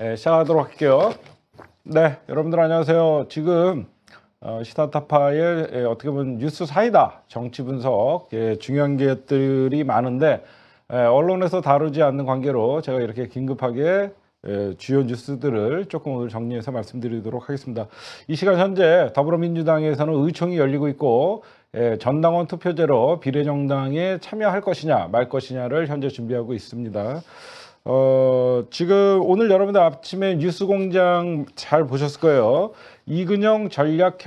예, 시작하도록 할게요. 네, 여러분들 안녕하세요. 지금 어, 시사타파의 예, 어떻게 보면 뉴스 사이다 정치 분석 예, 중요한 것들이 많은데 예, 언론에서 다루지 않는 관계로 제가 이렇게 긴급하게 예, 주요 뉴스들을 조금 오늘 정리해서 말씀드리도록 하겠습니다. 이 시간 현재 더불어민주당에서는 의총이 열리고 있고 예, 전당원 투표제로 비례정당에 참여할 것이냐 말 것이냐를 현재 준비하고 있습니다. 어, 지금 오늘 여러분들 아침에 뉴스 공장 잘 보셨을 거예요. 이근영 전략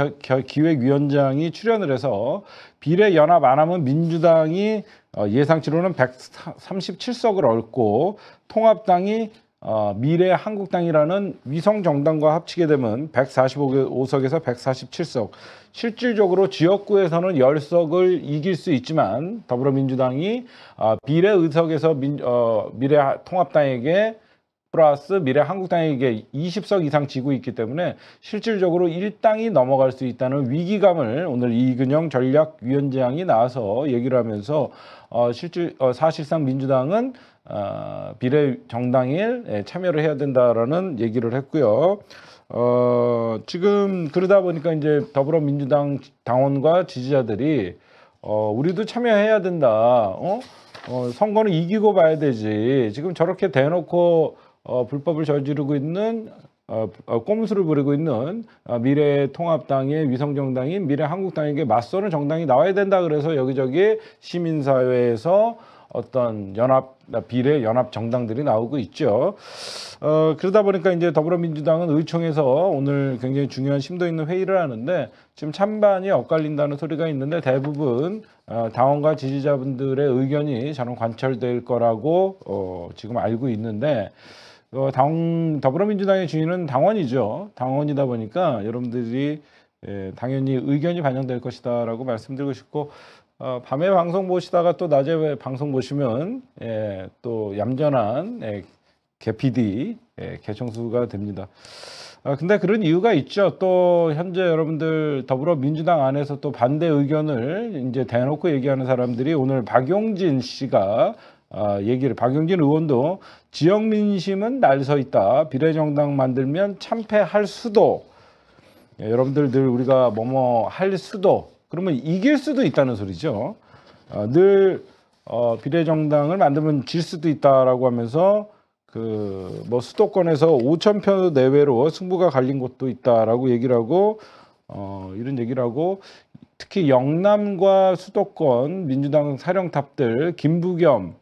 기획위원장이 출연을 해서 비례 연합 안 하면 민주당이 어, 예상치로는 137석을 얻고 통합당이 어, 미래 한국당이라는 위성 정당과 합치게 되면 145석에서 147석. 실질적으로 지역구에서는 10석을 이길 수 있지만 더불어민주당이 어, 비례 의석에서 민, 어, 미래 통합당에게 플러스 미래 한국당에게 20석 이상 지고 있기 때문에 실질적으로 1당이 넘어갈 수 있다는 위기감을 오늘 이근영 전략위원장이 나와서 얘기를 하면서 어, 실질 어, 사실상 민주당은 어, 비례 정당에 예, 참여를 해야 된다라는 얘기를 했고요. 어, 지금 그러다 보니까 이제 더불어민주당 당원과 지지자들이 어, 우리도 참여해야 된다. 어? 어, 선거는 이기고 봐야 되지. 지금 저렇게 대놓고 어, 불법을 저지르고 있는 어, 어, 꼼수를 부리고 있는 어, 미래 통합당의 위성정당인 미래 한국당에게 맞서는 정당이 나와야 된다 그래서 여기저기 시민사회에서 어떤 연합 비례 연합 정당들이 나오고 있죠. 어, 그러다 보니까 이제 더불어민주당은 의총에서 오늘 굉장히 중요한 심도 있는 회의를 하는데 지금 찬반이 엇갈린다는 소리가 있는데 대부분 어, 당원과 지지자분들의 의견이 저는 관철될 거라고 어, 지금 알고 있는데 어, 당, 더불어민주당의 주인은 당원이죠. 당원이다 보니까 여러분들이 예, 당연히 의견이 반영될 것이다라고 말씀드리고 싶고 어, 밤에 방송 보시다가 또 낮에 방송 보시면 예, 또 얌전한 예, 개피디 예, 개청수가 됩니다. 아, 근데 그런 이유가 있죠. 또 현재 여러분들 더불어민주당 안에서 또 반대 의견을 이제 대놓고 얘기하는 사람들이 오늘 박용진 씨가 아, 얘기를 박용진 의원도 지역 민심은 날서 있다. 비례정당 만들면 참패할 수도. 예, 여러분들 늘 우리가 뭐 뭐 할 수도. 그러면 이길 수도 있다는 소리죠. 어, 늘 어, 비례정당을 만들면 질 수도 있다라고 하면서 그 뭐 수도권에서 5천 표 내외로 승부가 갈린 곳도 있다라고 얘기를 하고 어, 이런 얘기를 하고 특히 영남과 수도권 민주당 사령탑들 김부겸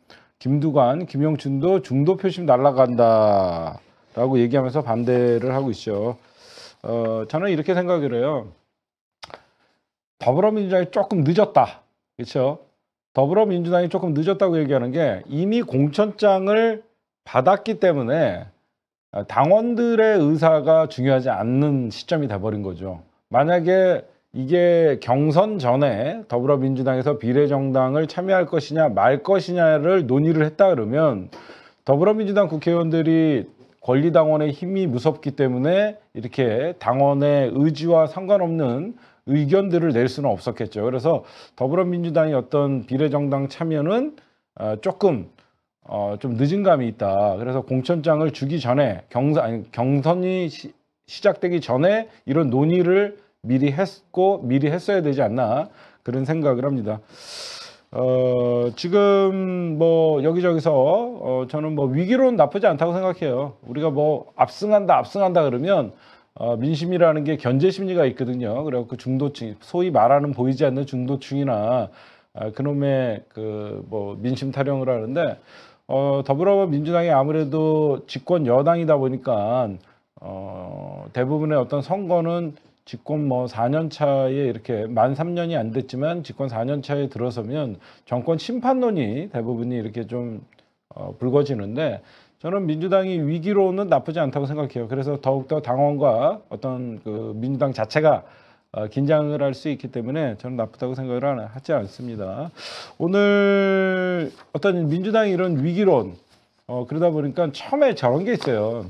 김두관, 김영춘도 중도 표심 날라간다라고 얘기하면서 반대를 하고 있죠. 어, 저는 이렇게 생각을 해요. 더불어민주당이 조금 늦었다. 그렇죠? 더불어민주당이 조금 늦었다고 얘기하는 게 이미 공천장을 받았기 때문에 당원들의 의사가 중요하지 않는 시점이 돼버린 거죠. 만약에 이게 경선 전에 더불어민주당에서 비례정당을 참여할 것이냐 말 것이냐를 논의를 했다 그러면 더불어민주당 국회의원들이 권리당원의 힘이 무섭기 때문에 이렇게 당원의 의지와 상관없는 의견들을 낼 수는 없었겠죠. 그래서 더불어민주당이 어떤 비례정당 참여는 어, 조금 어, 좀 늦은 감이 있다. 그래서 공천장을 주기 전에 경선 이 시작되기 전에 이런 논의를 미리 했고 미리 했어야 되지 않나 그런 생각을 합니다. 어, 지금 뭐 여기저기서 어, 저는 뭐 위기론 나쁘지 않다고 생각해요. 우리가 뭐 압승한다 압승한다 그러면 어, 민심이라는 게 견제 심리가 있거든요. 그래서 그 중도층 소위 말하는 보이지 않는 중도층이나 아, 그놈의 그 뭐 민심 타령을 하는데 어, 더불어민주당이 아무래도 집권 여당이다 보니까 어, 대부분의 어떤 선거는 집권 뭐 4년 차에 이렇게 만 3년이 안 됐지만 집권 4년 차에 들어서면 정권 심판론이 대부분이 이렇게 좀 어, 불거지는데 저는 민주당이 위기로는 나쁘지 않다고 생각해요. 그래서 더욱더 당원과 어떤 그 민주당 자체가 어, 긴장을 할 수 있기 때문에 저는 나쁘다고 생각을 하지 않습니다. 오늘 어떤 민주당 이런 위기론 어, 그러다 보니까 처음에 저런 게 있어요.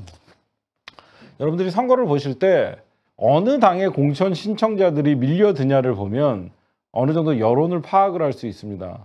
여러분들이 선거를 보실 때 어느 당의 공천 신청자들이 밀려드냐를 보면 어느 정도 여론을 파악을 할 수 있습니다.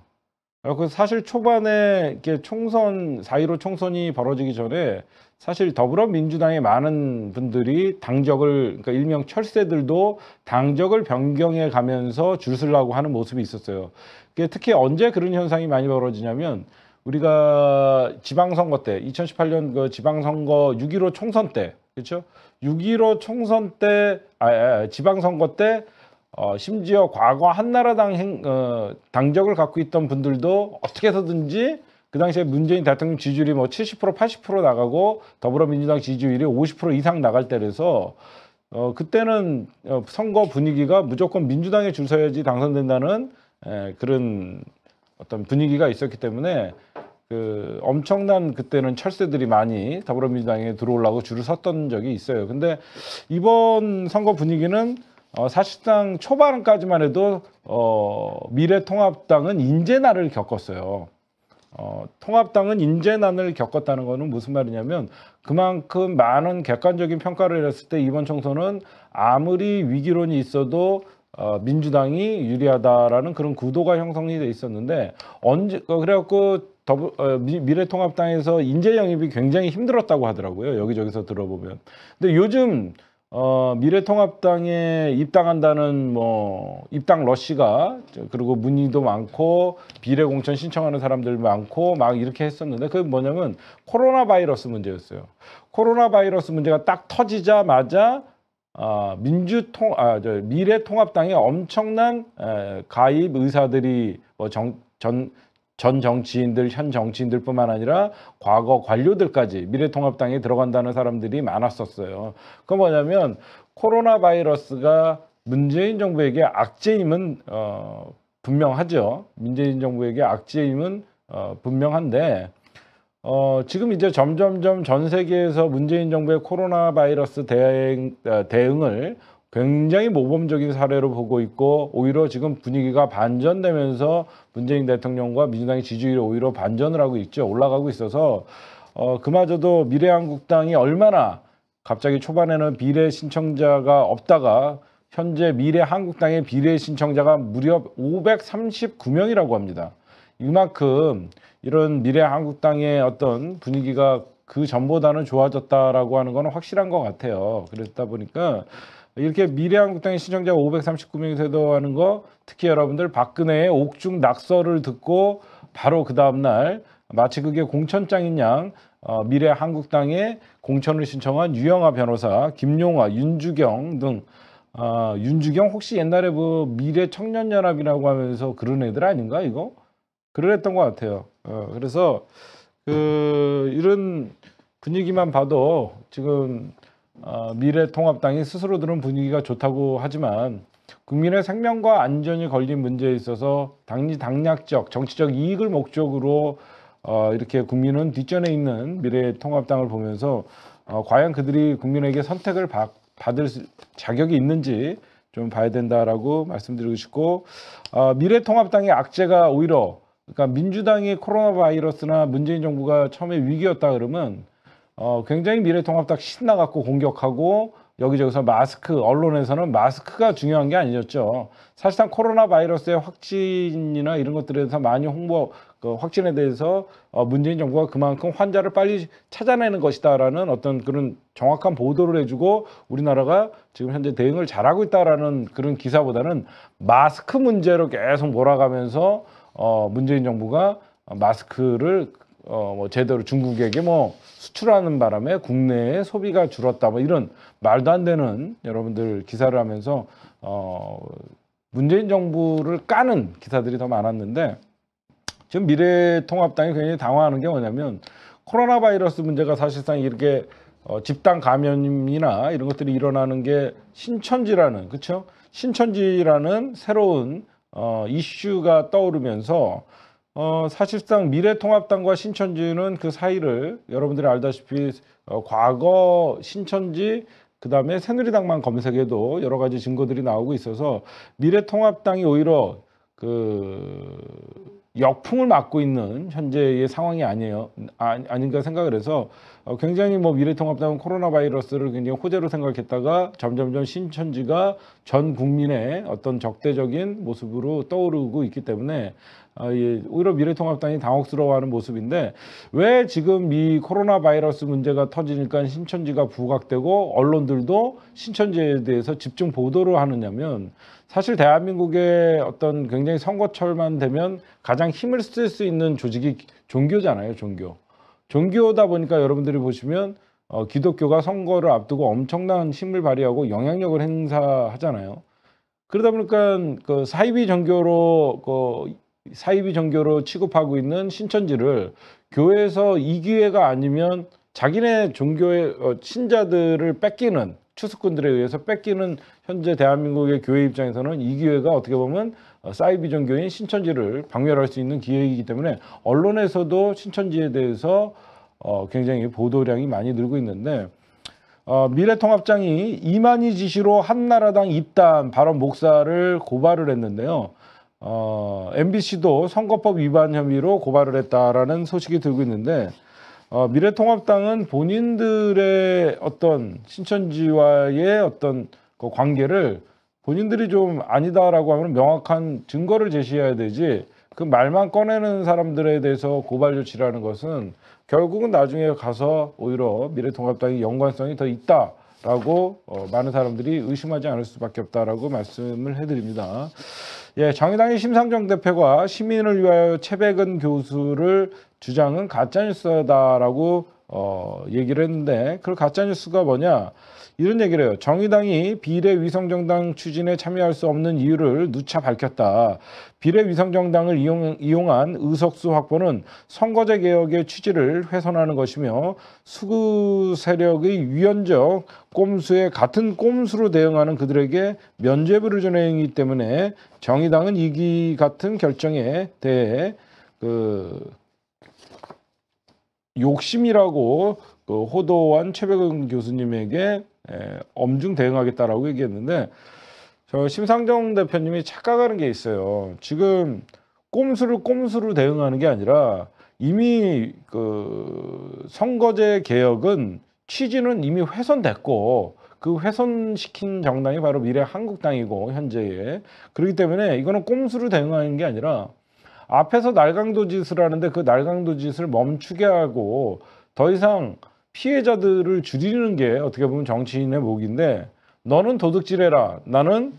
사실 초반에 이렇게 총선 4.15 총선이 벌어지기 전에 사실 더불어민주당의 많은 분들이 당적을 그러니까 일명 철새들도 당적을 변경해 가면서 줄 서려고 하는 모습이 있었어요. 특히 언제 그런 현상이 많이 벌어지냐면 우리가 지방선거 때 2018년 그 지방선거 6.15 총선 때 그렇죠? 6.15 총선 때, 아, 아, 아, 지방선거 때 어, 심지어 과거 한나라당 행, 어, 당적을 갖고 있던 분들도 어떻게 해서든지 그 당시에 문재인 대통령 지지율이 뭐70% 80% 나가고 더불어민주당 지지율이 50% 이상 나갈 때라서 어, 그때는 어, 선거 분위기가 무조건 민주당에 줄 서야지 당선된다는 에, 예, 그런 어떤 분위기가 있었기 때문에 그 엄청난 그때는 철새들이 많이 더불어민주당에 들어오려고 줄을 섰던 적이 있어요. 근데 이번 선거 분위기는 어, 사실상 초반까지만 해도 어, 미래통합당은 인재난을 겪었어요. 어, 통합당은 인재난을 겪었다는 것은 무슨 말이냐면 그만큼 많은 객관적인 평가를 했을 때 이번 총선은 아무리 위기론이 있어도 어, 민주당이 유리하다라는 그런 구도가 형성이 돼 있었는데 언제 어, 그래갖고 더, 어, 미, 미래통합당에서 인재 영입이 굉장히 힘들었다고 하더라고요. 여기저기서 들어보면. 근데 요즘 어, 미래통합당에 입당한다는 뭐 입당 러시가 그리고 문의도 많고 비례 공천 신청하는 사람들 많고 막 이렇게 했었는데 그게 뭐냐면 코로나 바이러스 문제였어요. 코로나 바이러스 문제가 딱 터지자마자 아, 민주통 아, 저 미래통합당에 엄청난 에, 가입 의사들이 뭐 정, 전전 정치인들, 현 정치인들뿐만 아니라 과거 관료들까지 미래통합당에 들어간다는 사람들이 많았었어요. 그 뭐냐면 코로나 바이러스가 문재인 정부에게 악재임은 어, 분명하죠. 문재인 정부에게 악재임은 어, 분명한데 어, 지금 이제 점점점 전 세계에서 문재인 정부의 코로나 바이러스 대응, 어, 대응을 굉장히 모범적인 사례로 보고 있고 오히려 지금 분위기가 반전되면서 문재인 대통령과 민주당의 지지율이 오히려 반전을 하고 있죠. 올라가고 있어서 어, 그마저도 미래한국당이 얼마나 갑자기 초반에는 비례 신청자가 없다가 현재 미래한국당의 비례 신청자가 무려 539명이라고 합니다. 이만큼 이런 미래한국당의 어떤 분위기가 그 전보다는 좋아졌다라고 하는 건 확실한 것 같아요. 그랬다 보니까 이렇게 미래한국당의 시청자 539명이 되도하는 거 특히 여러분들 박근혜의 옥중 낙서를 듣고 바로 그 다음날 마치 그게 공천장인 양 어, 미래한국당의 공천을 신청한 유영아 변호사, 김용화, 윤주경 등 어, 윤주경 혹시 옛날에 그 미래 청년연합이라고 하면서 그런 애들 아닌가 이거? 그랬던 것 같아요. 어, 그래서 그 이런 분위기만 봐도 지금 어, 미래통합당이 스스로 들은 분위기가 좋다고 하지만 국민의 생명과 안전이 걸린 문제에 있어서 당리 당략적 정치적 이익을 목적으로 어, 이렇게 국민은 뒷전에 있는 미래통합당을 보면서 어, 과연 그들이 국민에게 선택을 받, 받을 자격이 있는지 좀 봐야 된다라고 말씀드리고 싶고 어, 미래통합당의 악재가 오히려 그러니까 민주당이 코로나 바이러스나 문재인 정부가 처음에 위기였다 그러면 어, 굉장히 미래통합당 신나갖고 공격하고 여기저기서 마스크 언론에서는 마스크가 중요한 게 아니었죠. 사실상 코로나 바이러스의 확진이나 이런 것들에 대해서 많이 홍보 그 확진에 대해서 어, 문재인 정부가 그만큼 환자를 빨리 찾아내는 것이다라는 어떤 그런 정확한 보도를 해주고 우리나라가 지금 현재 대응을 잘하고 있다라는 그런 기사보다는 마스크 문제로 계속 몰아가면서 어, 문재인 정부가 마스크를 어, 뭐 제대로 중국에게 뭐 수출하는 바람에 국내에 소비가 줄었다 뭐 이런 말도 안 되는 여러분들 기사를 하면서 어, 문재인 정부를 까는 기사들이 더 많았는데 지금 미래통합당이 굉장히 당황하는 게 뭐냐면 코로나 바이러스 문제가 사실상 이렇게 어, 집단 감염이나 이런 것들이 일어나는 게 신천지라는 그렇죠 신천지라는 새로운 어, 이슈가 떠오르면서 어, 사실상 미래통합당과 신천지는 그 사이를 여러분들이 알다시피 어, 과거 신천지 그 다음에 새누리당만 검색해도 여러 가지 증거들이 나오고 있어서 미래통합당이 오히려 그 역풍을 맞고 있는 현재의 상황이 아니에요 아, 아닌가 생각을 해서 어, 굉장히 뭐 미래통합당은 코로나 바이러스를 굉장히 호재로 생각했다가 점점점 신천지가 전 국민의 어떤 적대적인 모습으로 떠오르고 있기 때문에 아, 예. 오히려 미래통합당이 당혹스러워하는 모습인데 왜 지금 이 코로나 바이러스 문제가 터지니까 신천지가 부각되고 언론들도 신천지에 대해서 집중 보도를 하느냐면 사실 대한민국의 어떤 굉장히 선거철만 되면 가장 힘을 쓸 수 있는 조직이 종교잖아요 종교 종교다 보니까 여러분들이 보시면 어, 기독교가 선거를 앞두고 엄청난 힘을 발휘하고 영향력을 행사하잖아요. 그러다 보니까 그 사이비 종교로 그 사이비 종교로 취급하고 있는 신천지를 교회에서 이 기회가 아니면 자기네 종교의 어, 신자들을 뺏기는 추수꾼들에 의해서 뺏기는 현재 대한민국의 교회 입장에서는 이 기회가 어떻게 보면 어, 사이비 종교인 신천지를 박멸할 수 있는 기회이기 때문에 언론에서도 신천지에 대해서 어, 굉장히 보도량이 많이 늘고 있는데 미래통합장이 이만희 지시로 한나라당 입단 발언 목사를 고발을 했는데요. 어, MBC도 선거법 위반 혐의로 고발을 했다라는 소식이 들고 있는데 어, 미래통합당은 본인들의 어떤 신천지와의 어떤 그 관계를 본인들이 좀 아니다라고 하면 명확한 증거를 제시해야 되지 그 말만 꺼내는 사람들에 대해서 고발 조치라는 것은 결국은 나중에 가서 오히려 미래통합당이 연관성이 더 있다. 라고 어, 많은 사람들이 의심하지 않을 수밖에 없다라고 말씀을 해드립니다. 예, 정의당의 심상정 대표가 시민을 위하여 최백은 교수를 주장은 가짜뉴스다라고 어, 얘기를 했는데 그걸 가짜뉴스가 뭐냐 이런 얘기를 해요. 정의당이 비례 위성정당 추진에 참여할 수 없는 이유를 누차 밝혔다. 비례 위성정당을 이용, 이용한 의석수 확보는 선거제 개혁의 취지를 훼손하는 것이며 수구 세력의 위헌적 꼼수에 같은 꼼수로 대응하는 그들에게 면죄부를 전행이기 때문에 정의당은 이기 같은 결정에 대해 그 욕심이라고 그 호도한 최백은 교수님에게 에, 엄중 대응하겠다라고 얘기했는데 저 심상정 대표님이 착각하는 게 있어요. 지금 꼼수를 꼼수로 대응하는 게 아니라 이미 그 선거제 개혁은 취지는 이미 훼손됐고 그 훼손시킨 정당이 바로 미래 한국당이고 현재에 그렇기 때문에 이거는 꼼수로 대응하는 게 아니라 앞에서 날강도 짓을 하는데 그 날강도 짓을 멈추게 하고 더 이상 피해자들을 줄이는 게 어떻게 보면 정치인의 목인데 너는 도둑질해라 나는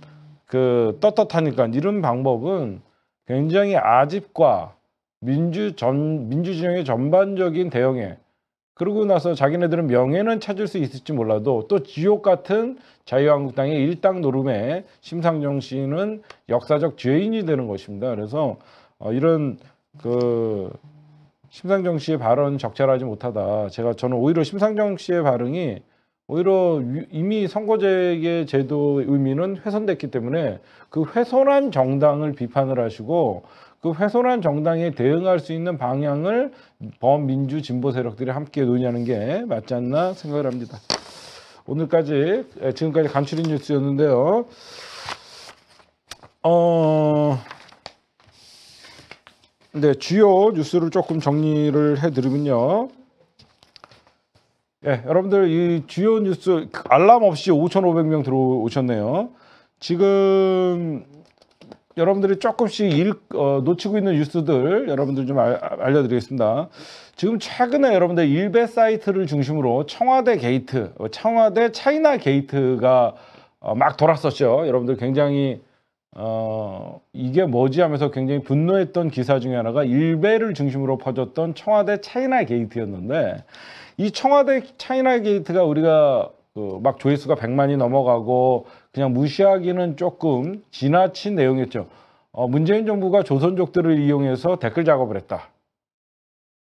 그 떳떳하니까 이런 방법은 굉장히 아집과 민주 전 민주 진영의 전반적인 대응에 그러고 나서 자기네들은 명예는 찾을 수 있을지 몰라도 또 지옥 같은 자유한국당의 일당 노름에 심상정 씨는 역사적 죄인이 되는 것입니다. 그래서 어, 이런 그 심상정 씨의 발언 적절하지 못하다. 제가 저는 오히려 심상정 씨의 발언이 오히려 이미 선거제의 제도 의미는 훼손됐기 때문에 그 훼손한 정당을 비판을 하시고 그 훼손한 정당에 대응할 수 있는 방향을 범민주 진보 세력들이 함께 논의하는 게 맞지 않나 생각을 합니다. 오늘까지 예, 지금까지 간추린 뉴스였는데요. 어 네, 주요 뉴스를 조금 정리를 해드리면요. 예, 여러분들 이 주요 뉴스 알람 없이 5,500명 들어오셨네요. 지금 여러분들이 조금씩 일, 어, 놓치고 있는 뉴스들 여러분들 좀 알, 알려드리겠습니다. 지금 최근에 여러분들 일베 사이트를 중심으로 청와대 게이트, 어, 청와대 차이나 게이트가 어, 막 돌았었죠. 여러분들 굉장히 어, 이게 뭐지 하면서 굉장히 분노했던 기사 중에 하나가 일베를 중심으로 퍼졌던 청와대 차이나 게이트였는데 이 청와대 차이나 게이트가 우리가 그 막 조회수가 100만이 넘어가고 그냥 무시하기는 조금 지나친 내용이었죠. 어, 문재인 정부가 조선족들을 이용해서 댓글 작업을 했다.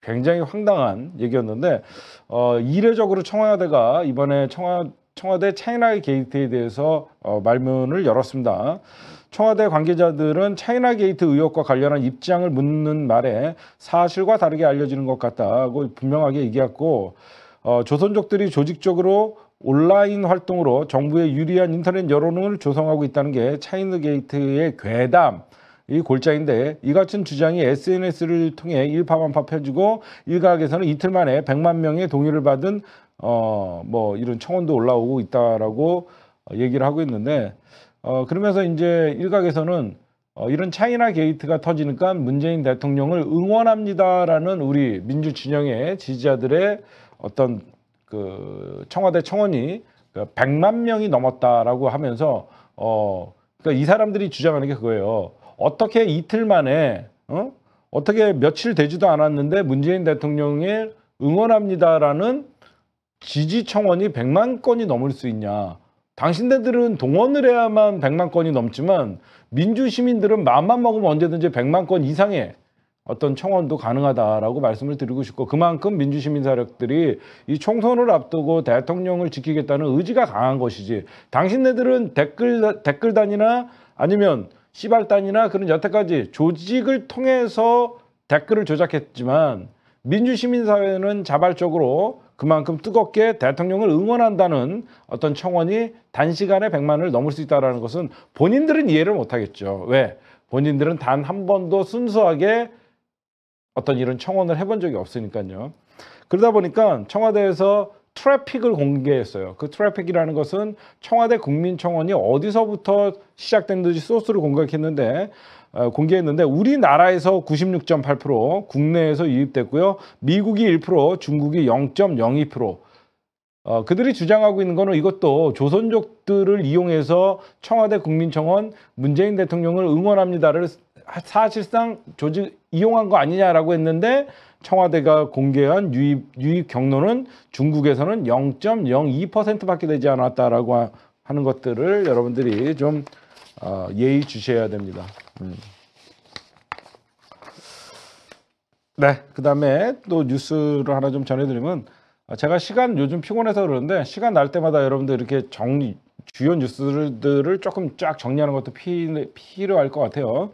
굉장히 황당한 얘기였는데 어, 이례적으로 청와대가 이번에 청와, 청와대 차이나 게이트에 대해서 어, 말문을 열었습니다. 청와대 관계자들은 차이나 게이트 의혹과 관련한 입장을 묻는 말에 사실과 다르게 알려지는 것 같다고 분명하게 얘기했고 어, 조선족들이 조직적으로 온라인 활동으로 정부에 유리한 인터넷 여론을 조성하고 있다는 게 차이나 게이트의 괴담 이 골자인데 이 같은 주장이 SNS를 통해 일파만파 펴지고 일각에서는 이틀 만에 100만 명의 동의를 받은 어뭐 이런 청원도 올라오고 있다라고 얘기를 하고 있는데 어, 그러면서 이제 일각에서는 어, 이런 차이나 게이트가 터지니까 문재인 대통령을 응원합니다라는 우리 민주 진영의 지지자들의 어떤 그 청와대 청원이 100만 그 명이 넘었다라고 하면서 어, 그러니까 이 사람들이 주장하는 게 그거예요. 어떻게 이틀 만에 어? 어떻게 며칠 되지도 않았는데 문재인 대통령의 응원합니다라는 지지 청원이 100만 건이 넘을 수 있냐. 당신네들은 동원을 해야만 100만 건이 넘지만 민주 시민들은 마음만 먹으면 언제든지 100만 건 이상의 어떤 청원도 가능하다라고 말씀을 드리고 싶고 그만큼 민주시민 사력들이 이 총선을 앞두고 대통령을 지키겠다는 의지가 강한 것이지 당신네들은 댓글 댓글단이나 아니면 시발단이나 그런 여태까지 조직을 통해서 댓글을 조작했지만 민주시민사회는 자발적으로 그만큼 뜨겁게 대통령을 응원한다는 어떤 청원이 단시간에 100만을 넘을 수 있다는 것은 본인들은 이해를 못하겠죠. 왜? 본인들은 단 한 번도 순수하게 어떤 이런 청원을 해본 적이 없으니까요. 그러다 보니까 청와대에서 트래픽을 공개했어요. 그 트래픽이라는 것은 청와대 국민청원이 어디서부터 시작됐는지 소스를 공개했는데 어, 공개했는데 우리나라에서 96.8% 국내에서 유입됐고요. 미국이 1%, 중국이 0.02%. 어, 그들이 주장하고 있는 거는 이것도 조선족들을 이용해서 청와대 국민청원 문재인 대통령을 응원합니다를 사실상 조직 이용한 거 아니냐라고 했는데 청와대가 공개한 유입, 유입 경로는 중국에서는 0.02%밖에 되지 않았다라고 하는 것들을 여러분들이 좀 어, 예의 주셔야 됩니다. 음. 네, 그 다음에 또 뉴스를 하나 좀 전해드리면 어, 제가 시간 요즘 피곤해서 그러는데 시간 날 때마다 여러분들 이렇게 정리 주요 뉴스들을 조금 쫙 정리하는 것도 피, 필요할 것 같아요.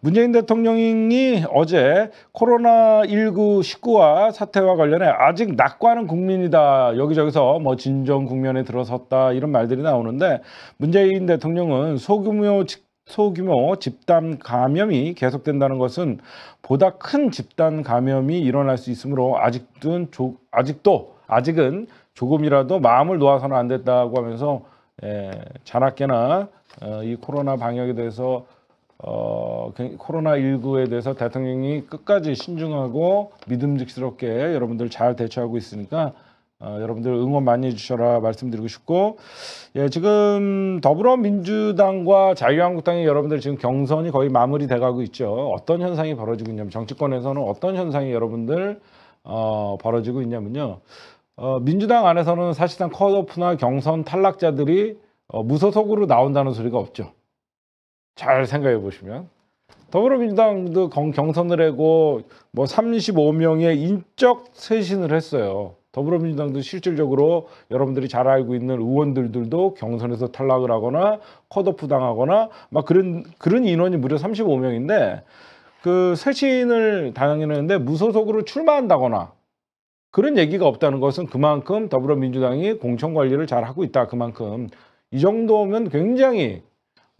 문재인 대통령이 어제 코로나19 19와 사태와 관련해 아직 낙관은 국민이다. 여기저기서 뭐 진정 국면에 들어섰다. 이런 말들이 나오는데 문재인 대통령은 소규모 직 소규모 집단 감염이 계속된다는 것은 보다 큰 집단 감염이 일어날 수 있으므로 아직은 조, 아직도 아직은 조금이라도 마음을 놓아서는 안 됐다고 하면서 에, 예, 자나깨나 어, 이 코로나 방역에 대해서 어, 그 코로나 19에 대해서 대통령이 끝까지 신중하고 믿음직스럽게 여러분들 잘 대처하고 있으니까 어, 여러분들 응원 많이 해주셔라 말씀드리고 싶고 예 지금 더불어민주당과 자유한국당이 여러분들 지금 경선이 거의 마무리돼가고 있죠 어떤 현상이 벌어지고 있냐면 정치권에서는 어떤 현상이 여러분들 어, 벌어지고 있냐면요 어, 민주당 안에서는 사실상 컷오프나 경선 탈락자들이 어, 무소속으로 나온다는 소리가 없죠 잘 생각해 보시면 더불어민주당도 경선을 하고 뭐 35명의 인적 쇄신을 했어요. 더불어민주당도 실질적으로 여러분들이 잘 알고 있는 의원들도 경선에서 탈락을 하거나 컷오프 당하거나 막 그런 그런 인원이 무려 35명인데 그 쇄신을 당했는데 무소속으로 출마한다거나 그런 얘기가 없다는 것은 그만큼 더불어민주당이 공천 관리를 잘 하고 있다 그만큼 이 정도면 굉장히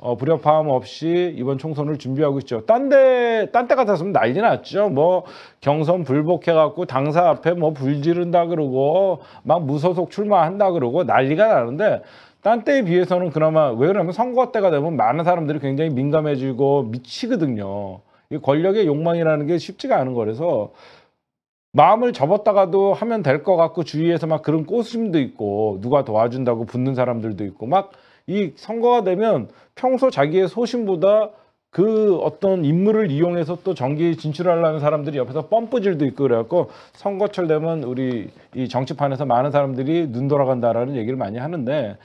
어, 불협화음 없이 이번 총선을 준비하고 있죠. 딴 데, 딴 데 같았으면 난리 났죠. 뭐, 경선 불복해갖고 당사 앞에 뭐 불지른다 그러고, 막 무소속 출마한다 그러고 난리가 나는데, 딴 때에 비해서는 그나마, 왜 그러냐면 선거 때가 되면 많은 사람들이 굉장히 민감해지고 미치거든요. 이 권력의 욕망이라는 게 쉽지가 않은 거라서, 마음을 접었다가도 하면 될 것 같고, 주위에서 막 그런 꼬심도 있고, 누가 도와준다고 붙는 사람들도 있고, 막, 이 선거가 되면 평소 자기의 소신보다 그 어떤 인물을 이용해서 또 정기 진출하려는 사람들이 옆에서 펌프질도 있고 그래갖고 선거철 되면 우리 이 정치판에서 많은 사람들이 눈 돌아간다라는 얘기를 많이 하는데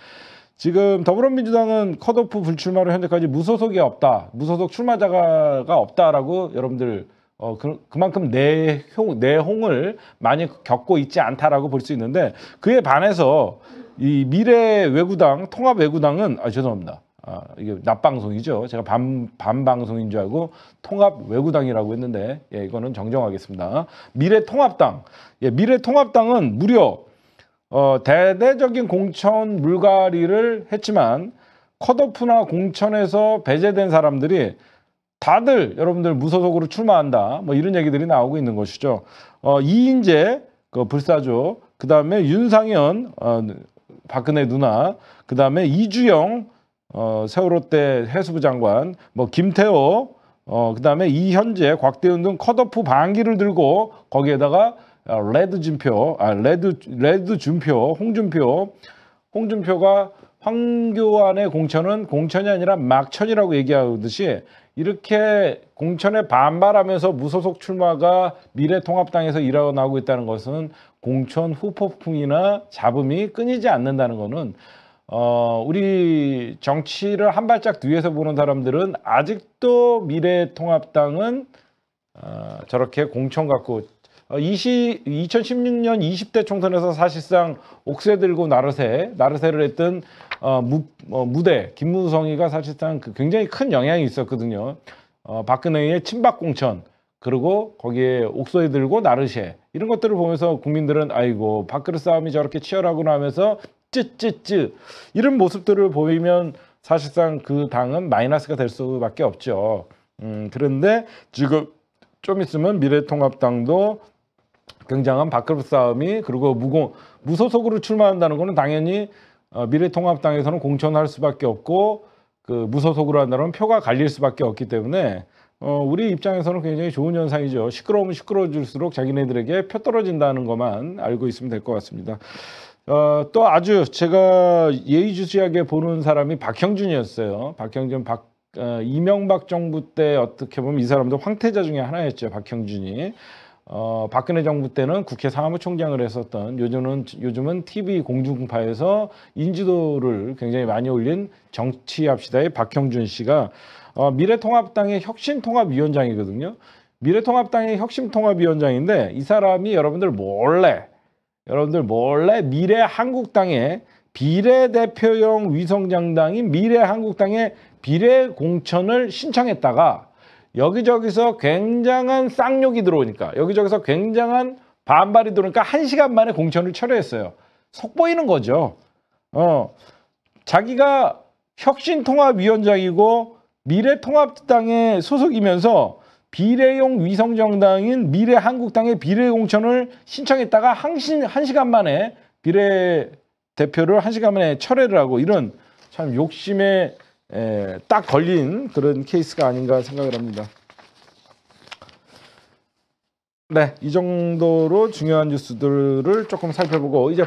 지금 더불어민주당은 컷오프 불출마로 현재까지 무소속이 없다, 무소속 출마자가 없다라고 여러분들 어, 그, 그만큼 내홍, 내홍을 많이 겪고 있지 않다라고 볼 수 있는데 그에 반해서 이 미래 외구당 통합 외구당은 아 죄송합니다. 아, 이게 낮방송이죠. 제가 밤 밤방송인줄 알고 통합외구당이라고 했는데, 예, 이거는 정정하겠습니다. 미래통합당. 예, 미래통합당은 무려, 어, 대대적인 공천 물갈이를 했지만, 컷오프나 공천에서 배제된 사람들이 다들 여러분들 무소속으로 출마한다. 뭐 이런 얘기들이 나오고 있는 것이죠. 어, 이인재, 그 불사조, 그 다음에 윤상현, 어, 박근혜 누나, 그 다음에 이주영 어, 세월호 때 해수부 장관, 뭐 김태호, 어, 그 다음에 이현재, 곽대윤 등 컷오프 반기를 들고 거기에다가 어, 레드 준표, 아 레드 레드 준표, 홍준표, 홍준표가 황교안의 공천은 공천이 아니라 막천이라고 얘기하듯이 이렇게 공천에 반발하면서 무소속 출마가 미래통합당에서 일어나고 있다는 것은 공천 후폭풍이나 잡음이 끊이지 않는다는 것은 어, 우리 정치를 한 발짝 뒤에서 보는 사람들은 아직도 미래통합당은 어, 저렇게 공천 갖고 어, 20, 2016년 20대 총선에서 사실상 옥새 들고 나르세, 나르세를 했던 어, 무, 어, 무대 김무성이가 사실상 그 굉장히 큰 영향이 있었거든요. 어, 박근혜의 친박 공천 그리고 거기에 옥소에 들고 나르쉐 이런 것들을 보면서 국민들은 아이고 밥그릇 싸움이 저렇게 치열하구나 하면서 쯔쯔쯔 이런 모습들을 보이면 사실상 그 당은 마이너스가 될 수밖에 없죠. 음, 그런데 지금 좀 있으면 미래통합당도 굉장한 밥그릇 싸움이 그리고 무공 무소속으로 출마한다는 것은 당연히 어, 미래통합당에서는 공천할 수밖에 없고 그 무소속으로 한다면 표가 갈릴 수밖에 없기 때문에 어, 우리 입장에서는 굉장히 좋은 현상이죠. 시끄러우면 시끄러질수록 워 자기네들에게 표 떨어진다는 것만 알고 있으면 될 것 같습니다. 어, 또 아주 제가 예의주시하게 보는 사람이 박형준이었어요. 박형준, 박, 어, 이명박 정부 때 어떻게 보면 이 사람도 황태자 중에 하나였죠. 박형준이. 어, 박근혜 정부 때는 국회 사무총장을 했었던 요즘은 요즘은 TV 공중파에서 인지도를 굉장히 많이 올린 정치합시다의 박형준 씨가 어, 미래통합당의 혁신통합위원장이거든요. 미래통합당의 혁신통합위원장인데 이 사람이 여러분들 몰래 여러분들 몰래 미래 한국당의 비례대표용위성장당인 미래 한국당의 비례 공천을 신청했다가 여기저기서 굉장한 쌍욕이 들어오니까 여기저기서 굉장한 반발이 들어오니까 한 시간 만에 공천을 철회했어요. 속보이는 거죠. 어, 자기가 혁신통합위원장이고 미래통합당의 소속이면서 비례용 위성정당인 미래한국당의 비례공천을 신청했다가 한신, 한 시간 만에 비례 대표를 한 시간 만에 철회를 하고 이런 참 욕심의 에, 예, 딱 걸린 그런 케이스가 아닌가 생각을 합니다. 네, 이 정도로 중요한 뉴스들을 조금 살펴보고 이제